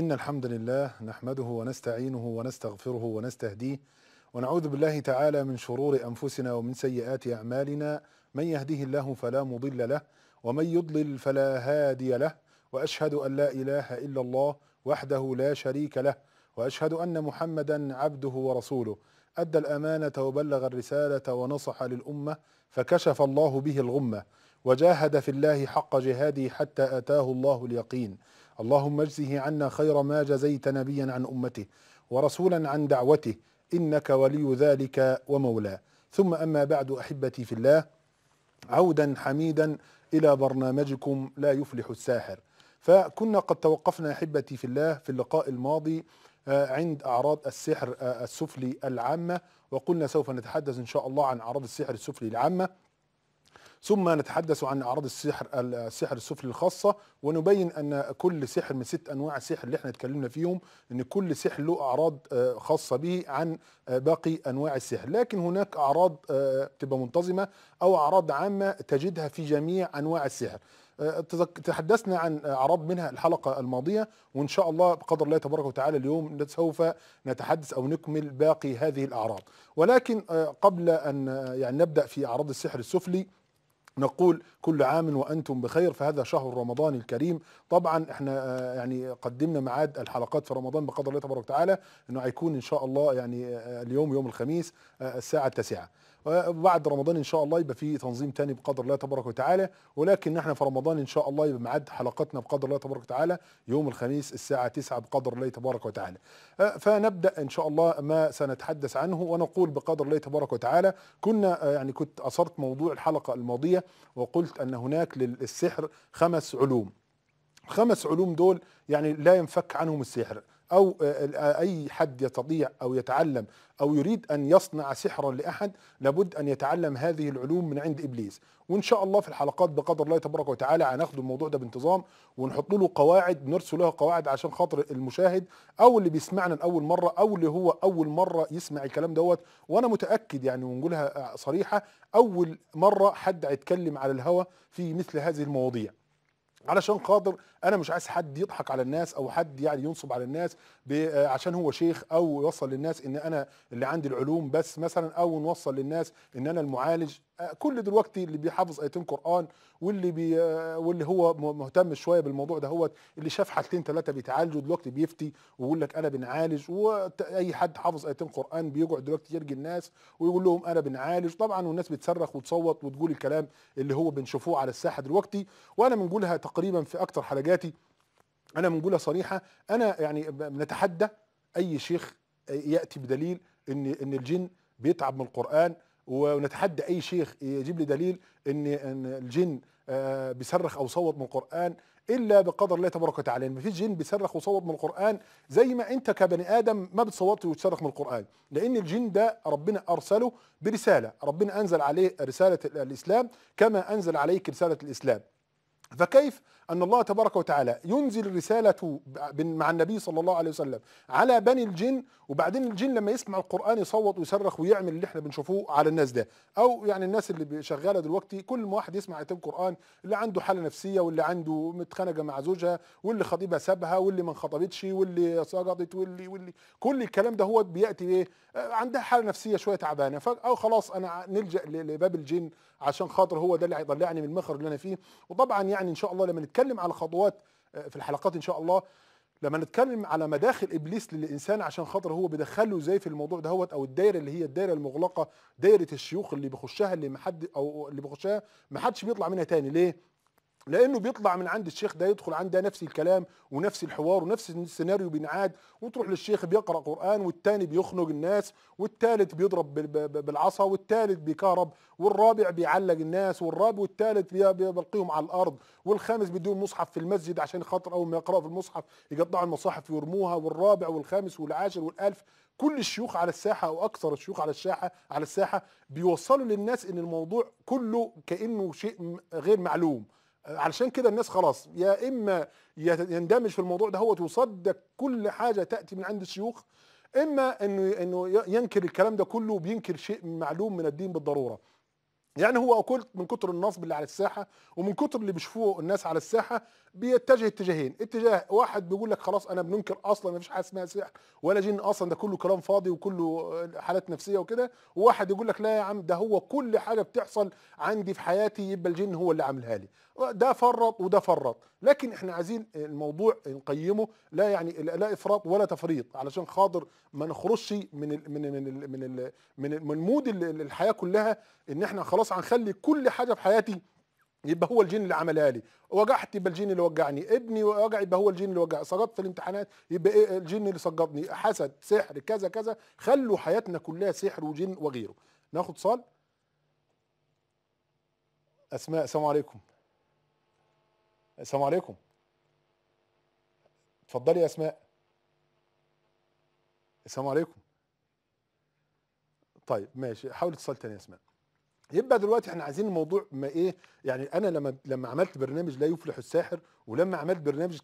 إن الحمد لله نحمده ونستعينه ونستغفره ونستهديه ونعوذ بالله تعالى من شرور أنفسنا ومن سيئات أعمالنا من يهده الله فلا مضل له ومن يضلل فلا هادي له وأشهد أن لا إله إلا الله وحده لا شريك له وأشهد أن محمدا عبده ورسوله أدى الأمانة وبلغ الرسالة ونصح للأمة فكشف الله به الغمة وجاهد في الله حق جهاده حتى أتاه الله اليقين اللهم اجزه عنا خير ما جزيت نبيا عن امته ورسولا عن دعوته انك ولي ذلك ومولاه ثم اما بعد احبتي في الله عودا حميدا الى برنامجكم لا يفلح الساحر فكنا قد توقفنا احبتي في الله في اللقاء الماضي آه، عند اعراض السحر آه، السفلي العامه وقلنا سوف نتحدث ان شاء الله عن اعراض السحر السفلي العامه ثم نتحدث عن أعراض السحر السحر السفلي الخاصة ونبين أن كل سحر من ست أنواع السحر اللي احنا اتكلمنا فيهم أن كل سحر له أعراض آه، خاصة به عن آه، باقي أنواع السحر لكن هناك أعراض آه، تبقى منتظمة أو أعراض عامة تجدها في جميع أنواع السحر تحدثنا عن اعراض منها الحلقه الماضيه وان شاء الله بقدر الله تبارك وتعالى اليوم سوف نتحدث او نكمل باقي هذه الاعراض ولكن قبل ان يعني نبدا في اعراض السحر السفلي نقول كل عام وانتم بخير في هذا شهر رمضان الكريم طبعا احنا آه، يعني قدمنا ميعاد الحلقات في رمضان بقدر الله تبارك وتعالى انه هيكون ان شاء الله يعني آه، اليوم يوم الخميس آه، الساعه 9 وبعد رمضان ان شاء الله يبقى في تنظيم تاني بقدر الله تبارك وتعالى ولكن احنا في رمضان ان شاء الله يبقى ميعاد حلقتنا بقدر الله تبارك وتعالى يوم الخميس الساعه 9 بقدر الله تبارك وتعالى فنبدا ان شاء الله ما سنتحدث عنه ونقول بقدر الله تبارك وتعالى كنا يعني كنت اثرت موضوع الحلقه الماضيه وقلت ان هناك للسحر خمس علوم الخمس علوم دول يعني لا ينفك عنهم السحر او آه، آه، اي حد يستطيع او يتعلم او يريد ان يصنع سحرا لاحد لابد ان يتعلم هذه العلوم من عند ابليس وان شاء الله في الحلقات بقدر الله تبارك وتعالى هناخد الموضوع ده بانتظام ونحط له قواعد نرسل لها قواعد عشان خاطر المشاهد او اللي بيسمعنا لاول مره او اللي هو اول مره يسمع الكلام دوت وانا متاكد يعني ونقولها آه، صريحه اول مره حد هيتكلم على الهوى في مثل هذه المواضيع علشان خاطر انا مش عايز حد يضحك على الناس او حد يعني ينصب على الناس آه، عشان هو شيخ او يوصل للناس ان انا اللي عندي العلوم بس مثلا او نوصل للناس ان انا المعالج كل دلوقتي اللي بيحافظ ايتين قران واللي بي آه، واللي هو مهتم شويه بالموضوع ده هو اللي شاف حالتين ثلاثه بيتعالجوا دلوقتي بيفتي ويقول لك انا بنعالج واي حد حافظ ايتين قران بيقعد دلوقتي يرجي الناس ويقول لهم انا بنعالج طبعا والناس بتصرخ وتصوت وتقول الكلام اللي هو بنشوفوه على الساحه دلوقتي وانا بنقولها تقريبا في اكثر حلقاتي انا بنقولها صريحه انا يعني بنتحدى اي شيخ ياتي بدليل ان ان الجن بيتعب من القران ونتحدى اي شيخ يجيب لي دليل ان الجن آه، بيصرخ او صوت من القران الا بقدر الله تبارك وتعالى ما فيش جن بيصرخ وصوت من القران زي ما انت كبني ادم ما بتصوت وتصرخ من القران لان الجن ده ربنا ارسله برساله ربنا انزل عليه رساله الاسلام كما انزل عليك رساله الاسلام فكيف أن الله تبارك وتعالى ينزل رسالة مع النبي صلى الله عليه وسلم على بني الجن وبعدين الجن لما يسمع القرآن يصوت ويصرخ ويعمل اللي احنا بنشوفوه على الناس ده أو يعني الناس اللي شغالة دلوقتي كل ما واحد يسمع آيتين قرآن اللي عنده حالة نفسية واللي عنده متخانقة مع زوجها واللي خطيبها سابها واللي ما انخطبتش واللي سقطت واللي واللي كل الكلام ده هو بيأتي بيه آه، عندها حالة نفسية شوية تعبانة أو خلاص أنا نلجأ لباب الجن عشان خاطر هو ده اللي هيطلعني من المخرج اللي أنا فيه وطبعا يعني إن شاء الله لما نتكلم هنتكلم على خطوات آه، في الحلقات ان شاء الله لما نتكلم على مداخل ابليس للانسان عشان خاطر هو بيدخله ازاي في الموضوع دهوت او الدايره اللي هي الدايره المغلقه دايره الشيوخ اللي بيخشها اللي محد او اللي بيخشها محدش بيطلع منها تاني ليه؟ لانه بيطلع من عند الشيخ ده يدخل عنده نفس الكلام ونفس الحوار ونفس السيناريو بينعاد وتروح للشيخ بيقرا قران والتاني بيخنق الناس والتالت بيضرب بالعصا والتالت بيكهرب والرابع بيعلق الناس والرابع والتالت بيلقيهم على الارض والخامس بيديهم مصحف في المسجد عشان خاطر اول ما يقراوا في المصحف يقطعوا المصاحف ويرموها والرابع والخامس والعاشر والالف كل الشيوخ على الساحه او اكثر الشيوخ على الساحه على الساحه بيوصلوا للناس ان الموضوع كله كانه شيء غير معلوم علشان كده الناس خلاص يا اما يندمج في الموضوع ده هو ويصدق كل حاجه تاتي من عند الشيوخ اما انه انه ينكر الكلام ده كله وبينكر شيء معلوم من الدين بالضروره يعني هو اكلت من كتر النصب اللي على الساحه ومن كتر اللي بيشوفوه الناس على الساحه بيتجه اتجاهين اتجاه واحد بيقول لك خلاص انا بننكر اصلا ما فيش حاجه اسمها سحر ولا جن اصلا ده كله كلام فاضي وكله حالات نفسيه وكده وواحد يقول لك لا يا عم ده هو كل حاجه بتحصل عندي في حياتي يبقى الجن هو اللي عاملها لي ده فرط وده فرط لكن احنا عايزين الموضوع نقيمه لا يعني لا افراط ولا تفريط علشان خاطر ما نخرجش من الـ من الـ من الـ من الـ من, من مود الحياه كلها ان احنا خلاص هنخلي كل حاجه في حياتي يبقى هو الجين اللي عملها لي وجعت يبقى الجين اللي وجعني ابني وجع يبقى هو الجين اللي وجعني سقطت في الامتحانات يبقى ايه الجين اللي سقطني حسد سحر كذا كذا خلوا حياتنا كلها سحر وجن وغيره ناخد صال اسماء السلام عليكم السلام عليكم اتفضلي يا اسماء السلام عليكم طيب ماشي حاول اتصال تاني يا اسماء يبقى دلوقتي احنا عايزين الموضوع ما ايه يعني انا لما لما عملت برنامج لا يفلح الساحر ولما عملت برنامج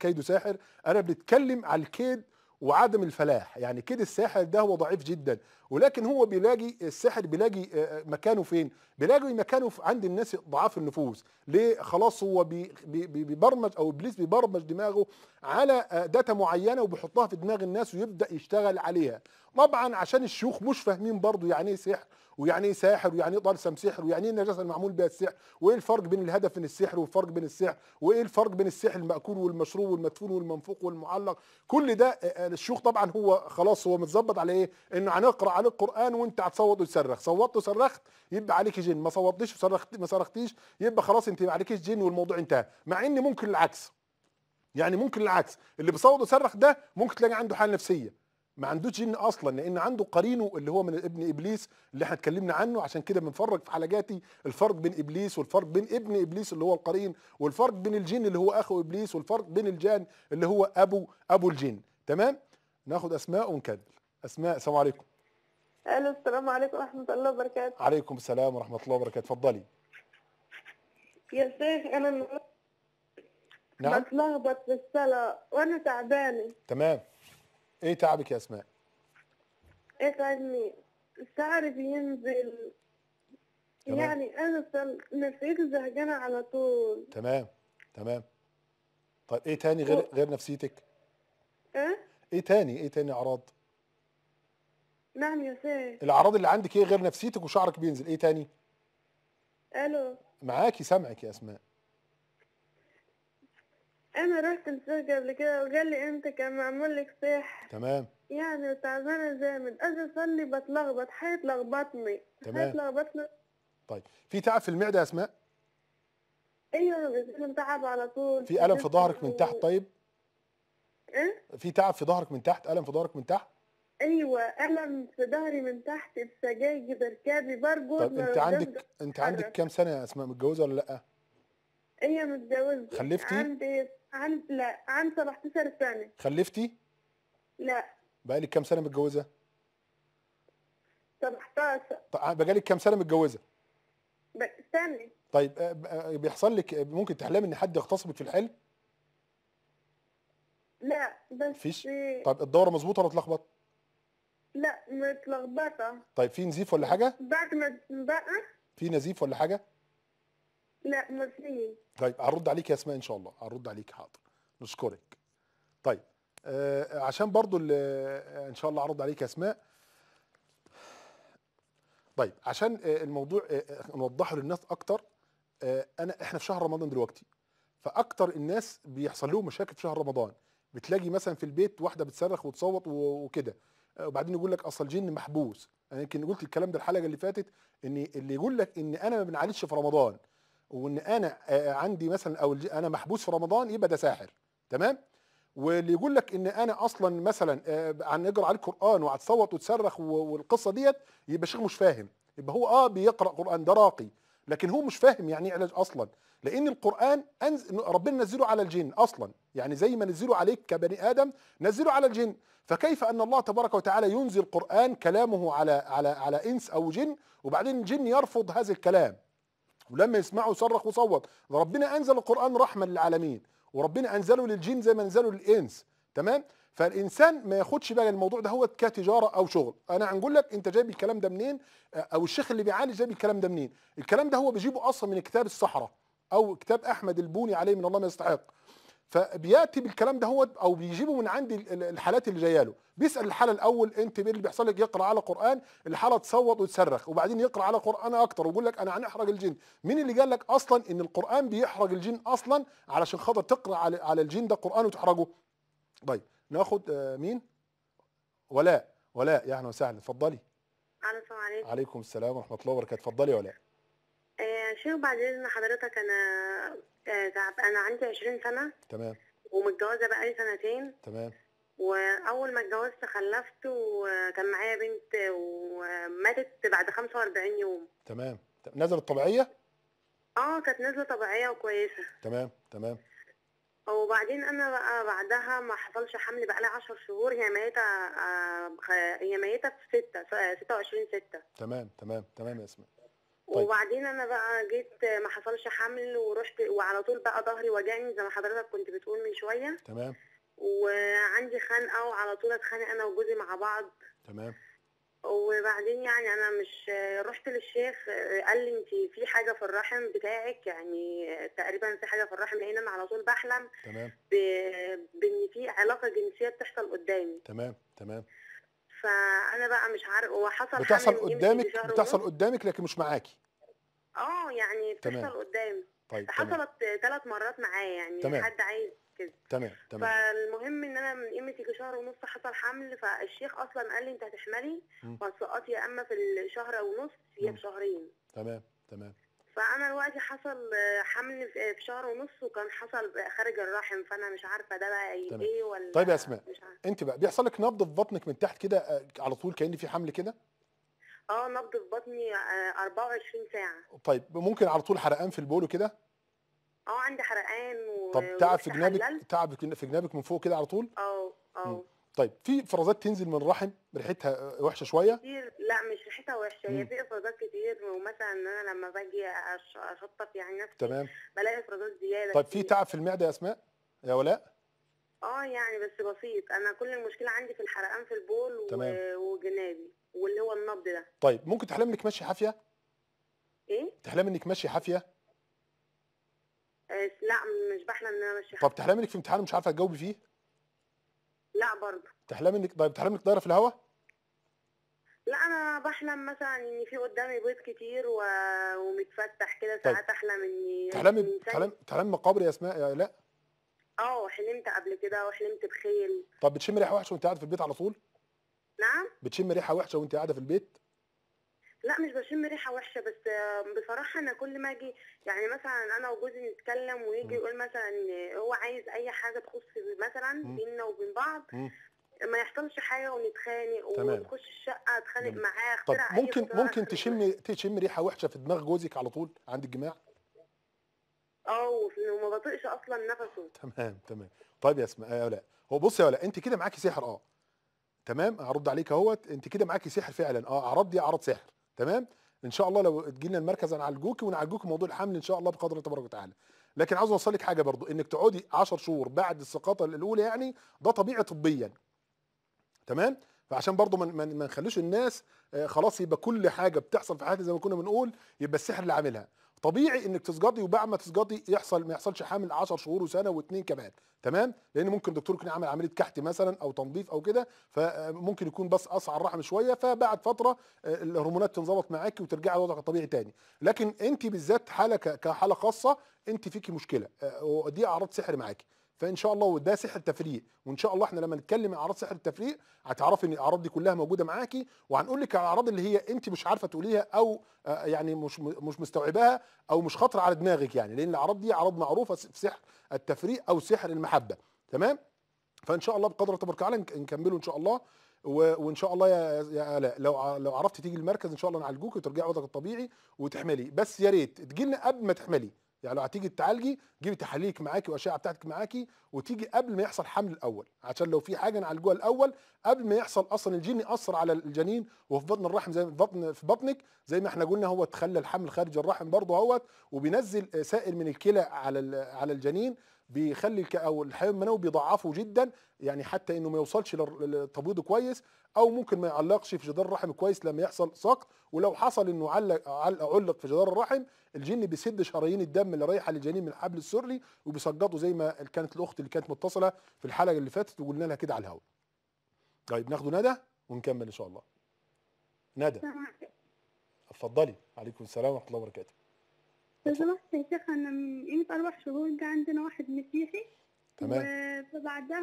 كيد ساحر انا بنتكلم على الكيد وعدم الفلاح يعني كيد الساحر ده هو ضعيف جدا ولكن هو بيلاقي الساحر بيلاقي آه، آه، مكانه فين بيلاقي مكانه عند الناس ضعاف النفوس ليه خلاص هو بيبرمج او ابليس بيبرمج دماغه على آه، داتا معينه وبيحطها في دماغ الناس ويبدا يشتغل عليها طبعا عشان الشيوخ مش فاهمين برضه يعني ايه سحر ويعني ايه ساحر ويعني ايه طلسم سحر ويعني ايه النجاسه المعمول بها السحر وايه الفرق بين الهدف من السحر والفرق بين السحر وايه الفرق بين السحر الماكول والمشروب والمدفون والمنفوق والمعلق كل ده آه، آه، الشيوخ طبعا هو خلاص هو متظبط على ايه انه هنقرا عليه القران وانت هتصوت وتصرخ صوتت وصرخت يبقى عليك جن ما صوتتش وصرخت ما صرختيش يبقى خلاص انت ما عليكيش جن والموضوع انتهى مع ان ممكن العكس يعني ممكن العكس اللي بيصوت وصرخ ده ممكن تلاقي عنده حاله نفسيه ما عندوش جن اصلا لان عنده قرينه اللي هو من ابن ابليس اللي احنا اتكلمنا عنه عشان كده بنفرق في حلقاتي الفرق بين ابليس والفرق بين ابن ابليس اللي هو القرين والفرق بين الجن اللي هو اخو ابليس والفرق بين الجان اللي هو ابو ابو الجن تمام ناخد اسماء ونكمل اسماء السلام عليكم الو السلام عليكم ورحمه الله وبركاته عليكم السلام ورحمه الله وبركاته اتفضلي يا شيخ انا نعم بتلخبط في الصلاه وانا تعبانه تمام ايه تعبك يا اسماء؟ اتعبني ايه شعري ينزل يعني انا نفسيتي زهقانه على طول تمام تمام طيب ايه تاني غير و... غير نفسيتك؟ ايه؟ ايه تاني؟ ايه تاني اعراض؟ نعم يا سيد الاعراض اللي عندك ايه غير نفسيتك وشعرك بينزل ايه تاني؟ الو معاكي سامعك يا اسماء انا رحت السوق قبل كده وقال لي انت كان معمول لك صح تمام يعني تعبانه جامد اجي اصلي بتلخبط لخبطني تمام لخبطني طيب في تعب في المعده يا اسماء ايوه بيجيلي تعب على طول في الم في ظهرك من تحت طيب ايه في تعب في ظهرك من تحت الم في ظهرك من تحت ايوه الم في ظهري من تحت بسجاجي بركابي برجو طب انت عندك انت عندك كام سنه يا اسماء متجوزه ولا لا ايوه متجوزه خلفتي عندي عن لا عن 17 سنة خلفتي؟ لا بقالك كام سنة متجوزة؟ 17 طب آه، بقالك كام سنة متجوزة؟ سنة طيب آه، آه، بيحصل لك ممكن تحلمي ان حد يغتصبك في الحلم؟ لا بس فيش طيب الدورة مظبوطة ولا اتلخبطت؟ لا متلخبطة طيب في نزيف ولا حاجة؟ بعد ما بقى في نزيف ولا حاجة؟ لا مصريين طيب هرد عليك يا اسماء ان شاء الله هرد عليك حاضر نشكرك طيب آه عشان برضو آه، ان شاء الله هرد عليك يا اسماء طيب عشان آه، الموضوع آه، نوضحه للناس اكتر انا احنا في شهر رمضان دلوقتي فاكتر الناس بيحصل لهم مشاكل في شهر رمضان بتلاقي مثلا في البيت واحده بتصرخ وتصوت وكده وبعدين يقول لك اصل الجن محبوس انا يمكن قلت الكلام ده الحلقه اللي فاتت ان اللي يقول لك ان انا ما بنعالجش في رمضان وان انا آه، عندي مثلا او انا محبوس في رمضان يبقى ده ساحر تمام واللي يقول لك ان انا اصلا مثلا آه، عن اقرا على القران وهتصوت وتصرخ والقصه ديت يبقى شيخ مش فاهم يبقى هو اه بيقرا قران ده راقي لكن هو مش فاهم يعني ايه علاج اصلا لان القران أنزل ربنا نزله على الجن اصلا يعني زي ما نزله عليك كبني ادم نزله على الجن فكيف ان الله تبارك وتعالى ينزل قران كلامه على على على انس او جن وبعدين الجن يرفض هذا الكلام ولما يسمعه صرخ وصوت ربنا انزل القران رحمه للعالمين وربنا انزله للجن زي ما انزله للانس تمام فالانسان ما ياخدش بقى الموضوع ده هو كتجاره او شغل انا هنقول لك انت جايب الكلام ده منين آه، او الشيخ اللي بيعالج جايب الكلام ده منين الكلام ده هو بيجيبه اصلا من كتاب الصحراء او كتاب احمد البوني عليه من الله ما يستحق فبياتي بالكلام ده هو او بيجيبه من عند الحالات اللي جايه له بيسال الحاله الاول انت ايه اللي بيحصل لك يقرا على قران الحاله تصوت وتصرخ وبعدين يقرا على قران اكتر ويقول لك انا هنحرج الجن مين اللي قال لك اصلا ان القران بيحرج الجن اصلا علشان خاطر تقرا على, على الجن ده قران وتحرجه طيب ناخد آه، مين ولاء ولاء يا اهلا وسهلا اتفضلي عليكم عليكم السلام ورحمه الله وبركاته اتفضلي ولاء آه شيخ بعد اذن حضرتك انا تعب انا عندي 20 سنه تمام ومتجوزه بقالي سنتين تمام واول ما اتجوزت خلفت وكان معايا بنت وماتت بعد 45 يوم تمام نزلت طبيعيه اه كانت نزله طبيعيه وكويسه تمام تمام وبعدين انا بقى بعدها ما حصلش حمل بقى لي 10 شهور هي ميته آه، هي ميته في 6 26 6 تمام تمام تمام يا اسماء طيب. وبعدين انا بقى جيت ما حصلش حمل ورحت وعلى طول بقى ظهري وجعني زي ما حضرتك كنت بتقول من شويه تمام وعندي خنقه وعلى طول اتخانق انا وجوزي مع بعض تمام وبعدين يعني انا مش رحت للشيخ قال لي انت في حاجه في الرحم بتاعك يعني تقريبا في حاجه في الرحم لان انا على طول بحلم تمام بان في علاقه جنسيه بتحصل قدامي تمام تمام فانا بقى مش عارف هو حصل بتحصل قدامك بتحصل قدامك لكن مش معاكي اه يعني بتحصل طيب، تمام. قدامي طيب حصلت ثلاث مرات معايا يعني تمام. حد عايز كده تمام تمام فالمهم ان انا من قيمتي في شهر ونص حصل حمل فالشيخ اصلا قال لي انت هتحملي وهتسقطي يا اما في الشهر ونص يا في شهرين تمام تمام فانا الوقت حصل حمل في شهر ونص وكان حصل خارج الرحم فانا مش عارفه ده بقى إيه تمام. ايه ولا طيب يا اسماء انت بقى بيحصل لك نبض في بطنك من تحت كده آه، على طول كان في حمل كده اه نبض في بطني 24 آه، ساعه طيب ممكن على طول حرقان في البول وكده اه عندي حرقان و... طب تعب في جنابك تعب في جنابك من فوق كده على طول اه اه طيب في افرازات تنزل من الرحم ريحتها وحشه شويه كتير لا مش ريحتها وحشه هي في افرازات كتير ومثلا انا لما باجي اشطف يعني نفسي تمام بلاقي افرازات زياده طيب في تعب في المعده يا اسماء يا ولاء اه يعني بس بسيط انا كل المشكله عندي في الحرقان في البول تمام. وجنابي واللي هو النبض ده طيب ممكن تحلم انك ماشيه حافيه ايه تحلم انك ماشيه حافيه آه، لا مش بحلم ان انا ماشيه طب تحلم انك في امتحان مش عارفه تجاوبي فيه لا برضه تحلمي انك طيب بتحلمي انك طايره في الهواء؟ لا انا بحلم مثلا ان في قدامي بيض كتير و... ومتفتح كده طيب. ساعات طيب. احلم اني تحلمي تحلمي تحلمي مقابر يا اسماء يا لا؟ اه حلمت قبل كده وحلمت بخيل طب بتشم ريحه وحشه وانت قاعده في البيت على طول؟ نعم بتشم ريحه وحشه وانت قاعده في البيت؟ لا مش بشم ريحه وحشه بس بصراحه انا كل ما اجي يعني مثلا انا وجوزي نتكلم ويجي يقول مثلا هو عايز اي حاجه تخص مثلا بينا وبين بعض ما يحصلش حاجه ونتخانق ونخش الشقه اتخانق معاه طب ممكن ممكن تشم تشم ريحه وحشه في دماغ جوزك على طول عند الجماع اه وما بطيقش اصلا نفسه تمام تمام طيب يا اسماء يا ولاء هو بصي يا ولاء انت كده معاكي سحر اه تمام هرد عليك اهوت انت كده معاكي سحر فعلا اه اعراض دي اعراض سحر تمام ان شاء الله لو تجينا المركز هنعالجوكي ونعالجوكي موضوع الحمل ان شاء الله بقدر تبارك وتعالى لكن عاوز اوصل لك حاجه برضو انك تقعدي 10 شهور بعد السقاطه الاولى يعني ده طبيعي طبيا تمام فعشان برضو ما نخليش الناس آه، خلاص يبقى كل حاجه بتحصل في حياتي زي ما كنا بنقول يبقى السحر اللي عاملها طبيعي انك تسقطي وبعد ما تسقطي يحصل ما يحصلش حمل 10 شهور وسنه واثنين كمان تمام لان ممكن الدكتور يكون عمل عمليه كحت مثلا او تنظيف او كده فممكن يكون بس اصعر الرحم شويه فبعد فتره الهرمونات تنظبط معاكي وترجعي لوضعك الطبيعي تاني لكن انت بالذات حاله كحاله خاصه انت فيكي مشكله آه، ودي اعراض سحر معاكي فان شاء الله وده سحر تفريق وان شاء الله احنا لما نتكلم عن اعراض سحر التفريق هتعرفي ان الاعراض دي كلها موجوده معاكي وهنقول لك الاعراض اللي هي انت مش عارفه تقوليها او آه، يعني مش مش مستوعباها او مش خاطره على دماغك يعني لان الاعراض دي اعراض معروفه في سحر التفريق او سحر المحبه تمام فان شاء الله بقدر تبارك وتعالى نكمله ان شاء الله وان شاء الله يا يا الاء لو لو عرفتي تيجي المركز ان شاء الله نعالجوكي وترجعي وضعك الطبيعي وتحملي بس يا ريت تجي لنا قبل ما تحملي يعني لو هتيجي تعالجي جيبي تحاليلك معاكي واشعه بتاعتك معاكي وتيجي قبل ما يحصل حمل الاول عشان لو في حاجه نعالجوها الاول قبل ما يحصل اصلا الجين ياثر على الجنين وفي بطن الرحم زي بطن في بطنك زي ما احنا قلنا هو تخلى الحمل خارج الرحم برضه اهوت وبينزل سائل من الكلى على على الجنين بيخلي او الحيوان المنوي بيضعفه جدا يعني حتى انه ما يوصلش للتبويض كويس او ممكن ما يعلقش في جدار الرحم كويس لما يحصل سقط ولو حصل انه علق علق في جدار الرحم الجن بيسد شرايين الدم اللي رايحه للجنين من الحبل السري وبيسقطه زي ما كانت الاخت اللي كانت متصله في الحلقه اللي فاتت وقلنا لها كده على الهواء. طيب ناخده ندى ونكمل ان شاء الله. ندى نعم. اتفضلي عليكم السلام ورحمه الله وبركاته. لو سمحت يا شيخ أنا من أربع شهور جه عندنا واحد مسيحي تمام وبعدها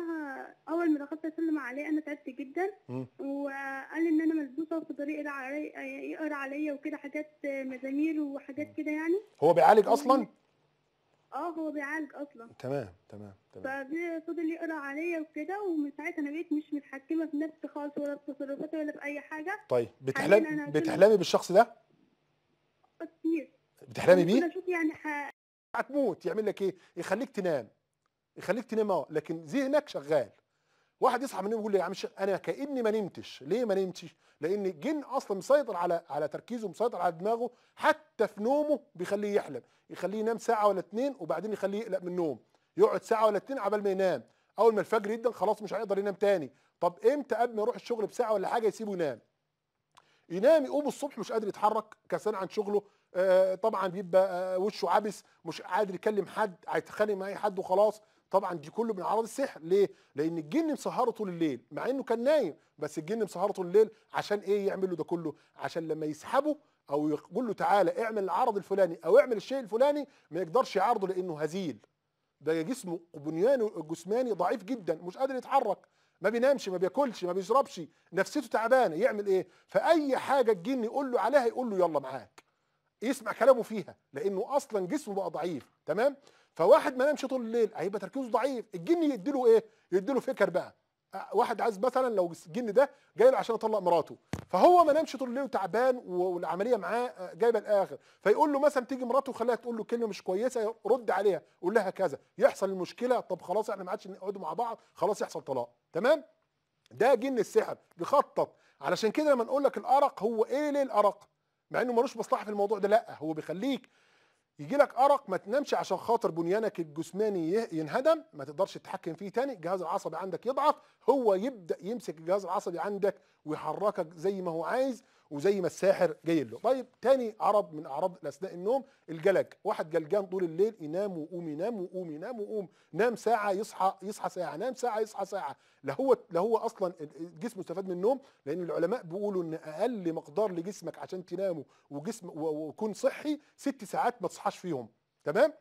أول ما دخلت أسلم عليه أنا تعبت جدا م. وقال إن أنا ملبوسة وفي طريق علي... يقرا عليا وكده حاجات مزامير وحاجات كده يعني هو بيعالج أصلا؟ اه هو بيعالج اصلا تمام تمام تمام ففضل يقرا عليا وكده ومن ساعتها انا بقيت مش متحكمه في نفسي خالص ولا في تصرفاتي ولا في اي حاجه طيب بتحلمي بتحلمي بالشخص ده؟ كتير بتحلمي بيه؟ يعني ح... هتموت يعمل لك ايه؟ يخليك تنام يخليك تنام اه لكن ذهنك شغال واحد يصحى من النوم يقول لي يا عم انا كاني ما نمتش ليه ما نمتش لان الجن اصلا مسيطر على على تركيزه مسيطر على دماغه حتى في نومه بيخليه يحلم يخليه ينام ساعه ولا اتنين وبعدين يخليه يقلق من النوم يقعد ساعه ولا اتنين عبال ما ينام اول ما الفجر يبدا خلاص مش هيقدر ينام تاني طب امتى قبل ما يروح الشغل بساعه ولا حاجه يسيبه ينام ينام يقوم الصبح مش قادر يتحرك كسلان عن شغله آه، طبعا بيبقى آه، وشه عبس مش قادر يكلم حد هيتخانق مع اي حد وخلاص طبعا دي كله من اعراض السحر ليه لان الجن مسهره طول الليل مع انه كان نايم بس الجن مسهره طول الليل عشان ايه يعمل له ده كله عشان لما يسحبه او يقول له تعالى اعمل العرض الفلاني او اعمل الشيء الفلاني ما يقدرش يعرضه لانه هزيل ده جسمه بنيانه الجسماني ضعيف جدا مش قادر يتحرك ما بينامش ما بياكلش ما بيشربش نفسيته تعبانه يعمل ايه فاي حاجه الجن يقول له عليها يقول له يلا معاك يسمع كلامه فيها لانه اصلا جسمه بقى ضعيف تمام فواحد ما نامش طول الليل هيبقى تركيزه ضعيف الجن يديله ايه يديله فكر بقى واحد عايز مثلا لو الجن ده جاي له عشان يطلق مراته فهو ما نامش طول الليل وتعبان والعمليه معاه جايبه الاخر فيقول له مثلا تيجي مراته وخليها تقول له كلمه مش كويسه رد عليها قول لها كذا يحصل المشكله طب خلاص احنا ما عادش نقعد مع بعض خلاص يحصل طلاق تمام ده جن السحر بيخطط علشان كده لما نقول لك الارق هو ايه ليه الارق مع انه ملوش مصلحه في الموضوع ده لا هو بيخليك يجي لك ارق ما تنامش عشان خاطر بنيانك الجسماني ينهدم ما تقدرش تتحكم فيه تاني الجهاز العصبي عندك يضعف هو يبدا يمسك الجهاز العصبي عندك ويحركك زي ما هو عايز وزي ما الساحر جاي له طيب تاني عرض من اعراض اثناء النوم الجلج واحد جلجان طول الليل ينام ويقوم ينام ويقوم ينام ويقوم نام ساعه يصحى يصحى ساعه نام ساعه يصحى ساعه لا هو لا هو اصلا الجسم استفاد من النوم لان العلماء بيقولوا ان اقل مقدار لجسمك عشان تنامه وجسم ويكون صحي ست ساعات ما تصحاش فيهم تمام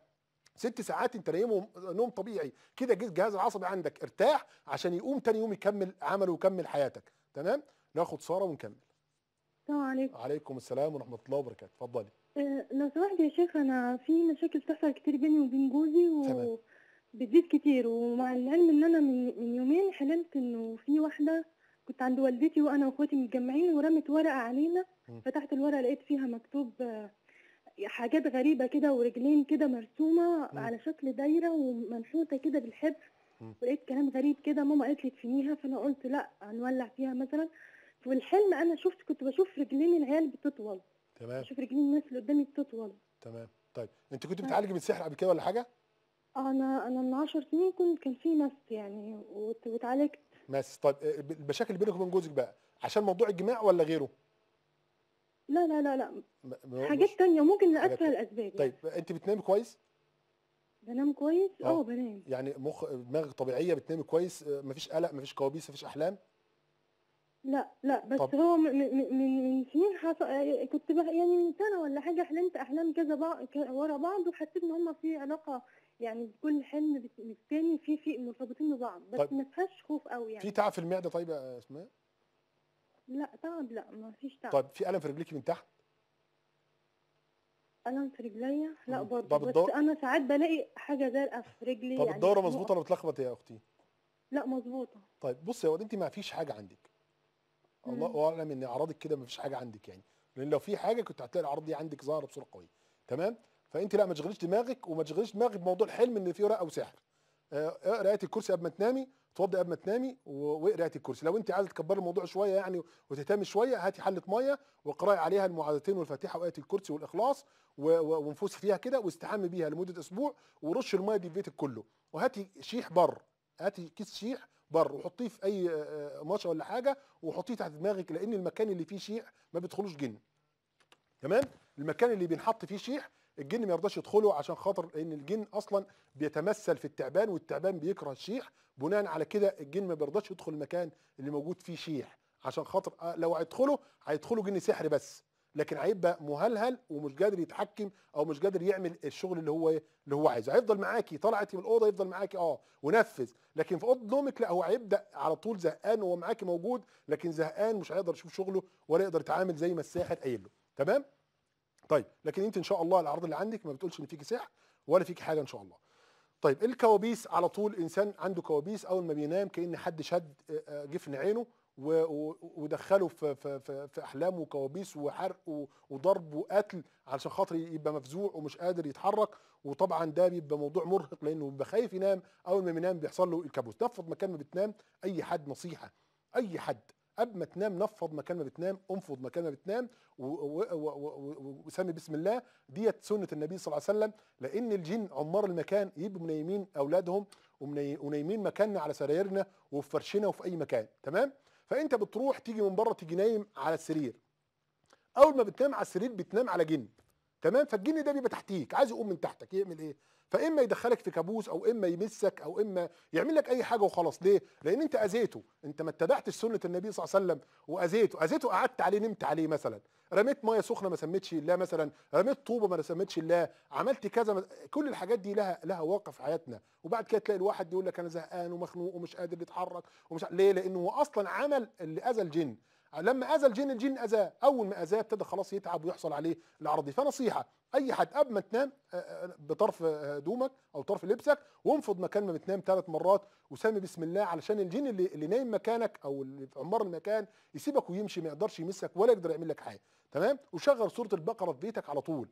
ست ساعات انت نايمهم نوم طبيعي كده الجهاز العصبي عندك ارتاح عشان يقوم تاني يوم يكمل عمله ويكمل حياتك تمام ناخد ساره ونكمل السلام عليكم وعليكم السلام ورحمه الله وبركاته اتفضلي آه، لو سمحت يا شيخ انا في مشاكل بتحصل كتير بيني وبين جوزي و... بتزيد كتير ومع العلم ان انا من, من يومين حلمت انه في واحده كنت عند والدتي وانا واخواتي متجمعين ورمت ورقه علينا فتحت الورقه لقيت فيها مكتوب آه، حاجات غريبه كده ورجلين كده مرسومه م. على شكل دايره ومنحوته كده بالحبر ولقيت كلام غريب كده ماما قالت لي ادفنيها فانا قلت لا هنولع فيها مثلا والحلم انا شفت كنت بشوف رجلين العيال بتطول تمام بشوف رجلين الناس اللي قدامي بتطول تمام طيب انت كنت بتعالج من السحر قبل كده ولا حاجه؟ انا انا من 10 سنين كنت كان في مس يعني واتعالجت مس طيب آه، المشاكل بينك وبين جوزك بقى عشان موضوع الجماع ولا غيره؟ لا لا لا لا م... حاجات تانية ممكن لأسهل الأسباب طيب يعني. أنت بتنامي كويس؟ بنام كويس؟ آه. أه بنام يعني مخ دماغ طبيعية بتنامي كويس آه، مفيش قلق مفيش كوابيس مفيش أحلام؟ لا لا بس طب. هو من من سنين حصل آه، كنت بقى يعني من سنه ولا حاجه حلمت احلام كذا ورا بعض وحسيت ان هم في علاقه يعني كل حلم بالتاني في في مرتبطين ببعض بس طيب. ما فيهاش خوف قوي يعني في تعب في المعده طيب يا اسماء؟ لا تعب لا ما فيش تعب طيب في الم في رجليكي من تحت؟ الم في رجليا لا برضه طيب بس انا ساعات بلاقي حاجه زرقاء في رجلي طب يعني الدوره مظبوطه ولا متلخبطه يا اختي؟ لا مظبوطه طيب بصي هو انت ما فيش حاجه عندك الله اعلم ان اعراضك كده ما فيش حاجه عندك يعني لان لو في حاجه كنت هتلاقي الاعراض دي عندك ظاهره بصوره قويه تمام فانت لا ما تشغليش دماغك وما تشغليش دماغك بموضوع الحلم ان فيه ورقه وسحر آه، اقرا ايه الكرسي قبل ما تنامي توضي قبل ما تنامي واقرا ايه الكرسي لو انت عايزه تكبري الموضوع شويه يعني وتهتمي شويه هاتي حله ميه واقراي عليها المعاذتين والفاتحه وايه الكرسي والاخلاص وانفسي فيها كده واستحمي بيها لمده اسبوع ورش الميه دي في بيتك كله وهاتي شيح بر هاتي كيس شيح بره وحطيه في اي آه، آه، ماتش ولا حاجه وحطيه تحت دماغك لان المكان اللي فيه شيح ما بيدخلوش جن تمام المكان اللي بينحط فيه شيح الجن ما يرضاش يدخله عشان خاطر ان الجن اصلا بيتمثل في التعبان والتعبان بيكره الشيح بناء على كده الجن ما بيرضاش يدخل المكان اللي موجود فيه شيح عشان خاطر آه، لو هيدخله هيدخله جن سحر بس لكن هيبقى مهلهل ومش قادر يتحكم او مش قادر يعمل الشغل اللي هو اللي هو عايزه هيفضل معاكي طلعتي من الاوضه يفضل معاكي اه ونفذ لكن في اوضه نومك لا هو هيبدا على طول زهقان وهو معاكي موجود لكن زهقان مش هيقدر يشوف شغله ولا يقدر يتعامل زي ما الساحر قايل له تمام طيب لكن انت ان شاء الله العرض اللي عندك ما بتقولش ان فيكي سحر ولا فيكي حاجه ان شاء الله طيب الكوابيس على طول انسان عنده كوابيس اول ما بينام كان حد شد آه، آه، جفن عينه ودخله في, في, في, في احلام وكوابيس وحرق وضرب وقتل علشان خاطر يبقى مفزوع ومش قادر يتحرك وطبعا ده بيبقى موضوع مرهق لانه بيبقى خايف ينام اول ما بينام بيحصل له الكابوس نفض مكان ما بتنام اي حد نصيحه اي حد قبل ما تنام نفض مكان ما بتنام انفض مكان ما بتنام وسمي بسم الله ديت سنه النبي صلى الله عليه وسلم لان الجن عمار المكان يبقوا منيمين اولادهم ونايمين مكاننا على سرايرنا وفي فرشنا وفي اي مكان تمام فانت بتروح تيجي من بره تيجي نايم على السرير اول ما بتنام على السرير بتنام على جن تمام فالجن ده بيبقى تحتيك عايز يقوم من تحتك يعمل ايه فاما يدخلك في كابوس او اما يمسك او اما يعمل لك اي حاجه وخلاص ليه لان انت اذيته انت ما اتبعتش سنه النبي صلى الله عليه وسلم واذيته اذيته قعدت عليه نمت عليه مثلا رميت ميه سخنه ما سميتش الله مثلا رميت طوبه ما سميتش الله عملت كذا كل الحاجات دي لها لها واقع في حياتنا وبعد كده تلاقي الواحد يقول لك انا زهقان ومخنوق ومش قادر يتحرك ومش ليه لانه هو اصلا عمل اللي اذى الجن لما اذى الجن الجن اذاه اول ما اذاه ابتدى خلاص يتعب ويحصل عليه العرض فنصيحه اي حد قبل ما تنام آه، آه، بطرف آه، هدومك او طرف لبسك وانفض مكان ما بتنام ثلاث مرات وسمي بسم الله علشان الجن اللي, اللي نايم مكانك او اللي في عمار المكان يسيبك ويمشي ما يقدرش يمسك ولا يقدر يعمل لك حاجه تمام وشغل سوره البقره في بيتك على طول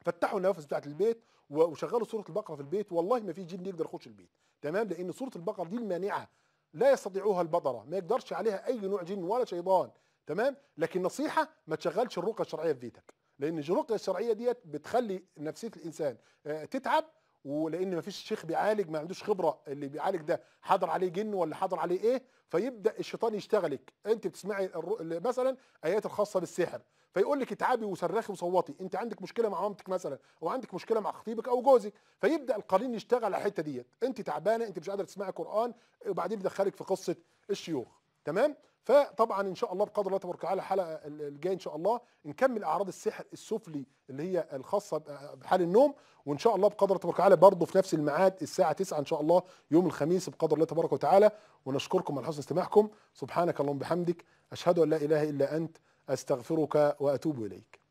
فتحوا النوافذ بتاعت البيت وشغلوا سوره البقره في البيت والله ما في جن يقدر يخش البيت تمام لان سوره البقره دي المانعه لا يستطيعوها البطرة ما يقدرش عليها أي نوع جن ولا شيطان تمام لكن نصيحة ما تشغلش الرقية الشرعية في بيتك لأن الرقية الشرعية ديت بتخلي نفسية الإنسان آه، تتعب ولان ما فيش شيخ بيعالج ما عندوش خبره اللي بيعالج ده حضر عليه جن ولا حضر عليه ايه فيبدا الشيطان يشتغلك انت بتسمعي مثلا ايات الخاصه بالسحر فيقول لك اتعبي وصرخي وصوتي انت عندك مشكله مع مامتك مثلا او عندك مشكله مع خطيبك او جوزك فيبدا القرين يشتغل على الحته ديت انت تعبانه انت مش قادره تسمعي قران وبعدين يدخلك في قصه الشيوخ تمام فطبعا ان شاء الله بقدر الله تبارك وتعالى الحلقه الجايه ان شاء الله نكمل اعراض السحر السفلي اللي هي الخاصه بحال النوم وان شاء الله بقدر الله تبارك وتعالى برضه في نفس الميعاد الساعه 9 ان شاء الله يوم الخميس بقدر الله تبارك وتعالى ونشكركم على حسن استماعكم سبحانك اللهم وبحمدك اشهد ان لا اله الا انت استغفرك واتوب اليك